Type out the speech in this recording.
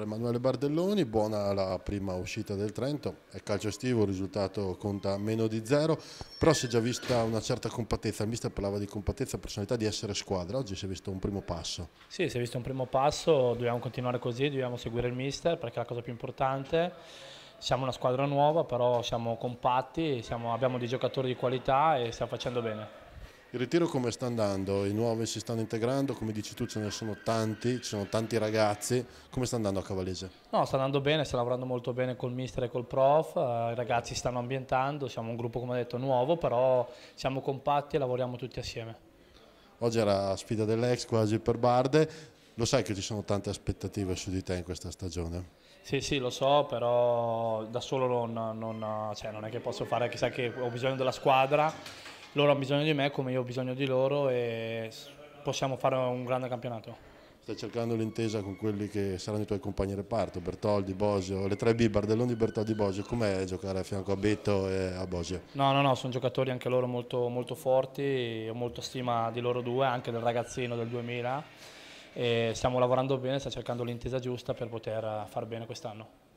Allora, Emanuele Bardelloni, buona la prima uscita del Trento, è calcio estivo, il risultato conta meno di zero, però si è già vista una certa compattezza, il mister parlava di compattezza, e personalità, di essere squadra, oggi si è visto un primo passo. Sì, si è visto un primo passo, dobbiamo continuare così, dobbiamo seguire il mister perché è la cosa più importante, siamo una squadra nuova, però siamo compatti, siamo, abbiamo dei giocatori di qualità e stiamo facendo bene. Il ritiro come sta andando? I nuovi si stanno integrando, come dici tu ce ne sono tanti, ci sono tanti ragazzi, come sta andando a Cavalese? No, sta andando bene, sta lavorando molto bene col mister e col prof, eh, i ragazzi stanno ambientando, siamo un gruppo come detto nuovo, però siamo compatti e lavoriamo tutti assieme. Oggi era la sfida dell'ex quasi per Barde, lo sai che ci sono tante aspettative su di te in questa stagione? Sì, sì, lo so, però da solo non, non, cioè non è che posso fare, chissà che ho bisogno della squadra loro hanno bisogno di me come io ho bisogno di loro e possiamo fare un grande campionato. Stai cercando l'intesa con quelli che saranno i tuoi compagni reparto, Bertoldi, Bosio, le tre B, Bardelloni, Bertoldi, Bosio, com'è giocare a fianco a Betto e a Bosio? No, no, no, sono giocatori anche loro molto, molto forti, ho molta stima di loro due, anche del ragazzino del 2000 e stiamo lavorando bene, sta cercando l'intesa giusta per poter far bene quest'anno.